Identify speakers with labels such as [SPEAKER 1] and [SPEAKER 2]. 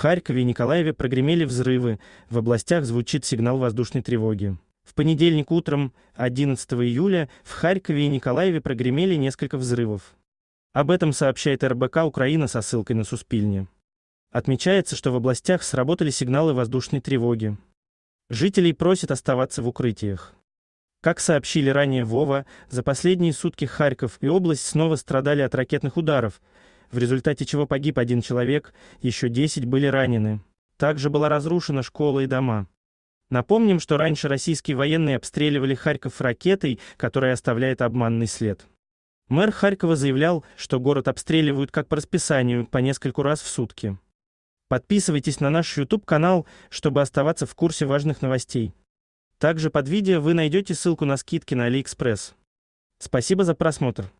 [SPEAKER 1] Харькове и Николаеве прогремели взрывы, в областях звучит сигнал воздушной тревоги. В понедельник утром, 11 июля, в Харькове и Николаеве прогремели несколько взрывов. Об этом сообщает РБК Украина со ссылкой на Суспильне. Отмечается, что в областях сработали сигналы воздушной тревоги. Жителей просят оставаться в укрытиях. Как сообщили ранее Вова, за последние сутки Харьков и область снова страдали от ракетных ударов, в результате чего погиб один человек, еще 10 были ранены. Также была разрушена школа и дома. Напомним, что раньше российские военные обстреливали Харьков ракетой, которая оставляет обманный след. Мэр Харькова заявлял, что город обстреливают как по расписанию, по нескольку раз в сутки. Подписывайтесь на наш YouTube-канал, чтобы оставаться в курсе важных новостей. Также под видео вы найдете ссылку на скидки на AliExpress. Спасибо за просмотр.